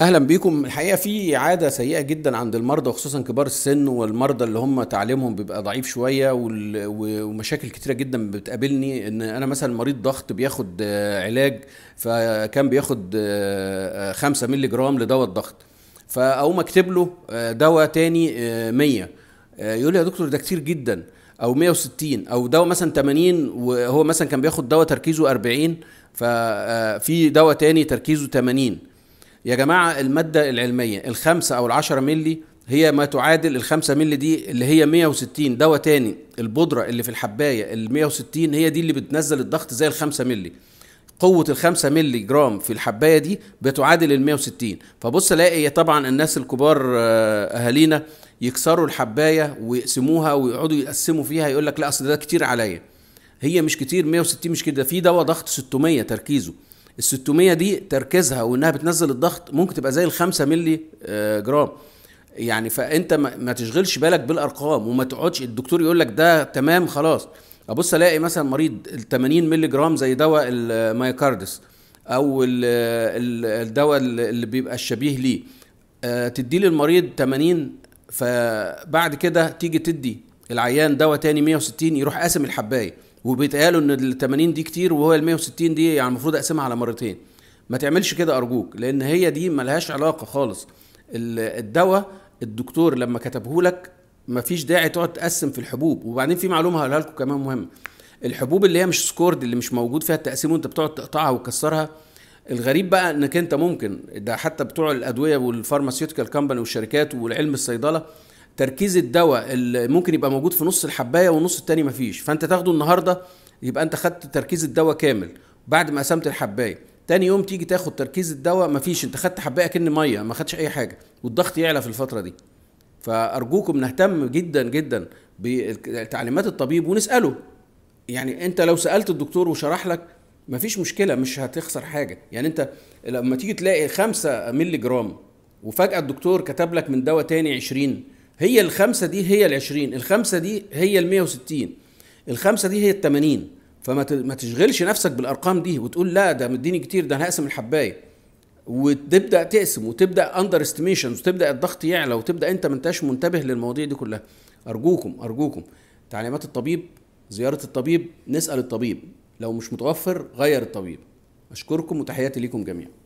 اهلا بيكم الحقيقه في عاده سيئه جدا عند المرضى وخصوصا كبار السن والمرضى اللي هم تعليمهم بيبقى ضعيف شويه ومشاكل كتيره جدا بتقابلني ان انا مثلا مريض ضغط بياخد آه، علاج فكان بياخد 5 آه، مللي جرام لدواء الضغط فاقوم اكتب له آه، دواء تاني 100 يقول لي يا دكتور ده كتير جدا او 160 او دواء مثلا 80 وهو مثلا كان بياخد دواء تركيزه 40 ففي دواء تاني تركيزه 80 يا جماعه الماده العلميه الخمسة او العشرة ملي هي ما تعادل الخمسة ملي دي اللي هي 160 دواء تاني البودره اللي في الحبايه ال 160 هي دي اللي بتنزل الضغط زي الخمسة ملي قوة الخمسة ملي جرام في الحباية دي بتعادل ال 160 فبص الاقي طبعا الناس الكبار آه، أهالينا يكسروا الحباية ويقسموها ويقعدوا يقسموا فيها يقول لك لا أصل ده كتير عليا هي مش كتير 160 مش كده في دواء ضغط 600 تركيزه ال 600 دي تركيزها وانها بتنزل الضغط ممكن تبقى زي ال 5 مللي آه، جرام يعني فانت ما تشغلش بالك بالارقام وما تقعدش الدكتور يقول لك ده تمام خلاص ابص الاقي مثلا مريض ال 80 مللي جرام زي دواء المايكاردس آه، او آه، الدواء اللي بيبقى الشبيه ليه تدي للمريض 80 فبعد كده تيجي تدي العيان دواء تاني 160 يروح قاسم الحبايه وبيتقالوا ان ال 80 دي كتير وهو ال 160 دي يعني المفروض اقسمها على مرتين ما تعملش كده ارجوك لان هي دي ملهاش علاقه خالص الدواء الدكتور لما كتبه لك مفيش داعي تقعد تقسم في الحبوب وبعدين في معلومه هقولها لكم كمان مهمه الحبوب اللي هي مش سكورد اللي مش موجود فيها التقسيم وانت بتقعد تقطعها وتكسرها الغريب بقى انك انت ممكن ده حتى بتوع الادويه والفارماسيوتيكال كامباني والشركات والعلم الصيدله تركيز الدواء اللي ممكن يبقى موجود في نص الحبايه والنص التاني مفيش فانت تاخده النهارده يبقى انت خدت تركيز الدواء كامل بعد ما قسمت الحبايه تاني يوم تيجي تاخد تركيز الدواء مفيش انت خدت حبايه كأن ميه ما خدتش اي حاجه والضغط يعلى في الفتره دي فارجوكم نهتم جدا جدا بتعليمات الطبيب ونساله يعني انت لو سالت الدكتور وشرح لك مفيش مشكله مش هتخسر حاجه يعني انت لما تيجي تلاقي 5 مللي جرام وفجاه الدكتور كتب لك من دواء تاني 20 هي الخمسة دي هي العشرين الخمسة دي هي المية وستين الخمسة دي هي التمانين فما ما تشغلش نفسك بالأرقام دي وتقول لا ده مديني كتير ده أنا هقسم الحباية وتبدا تقسم وتبدا اندر استيميشنز وتبدا الضغط يعلى وتبدا انت ما انتش منتبه للمواضيع دي كلها ارجوكم ارجوكم تعليمات الطبيب زياره الطبيب نسال الطبيب لو مش متوفر غير الطبيب اشكركم وتحياتي ليكم جميعا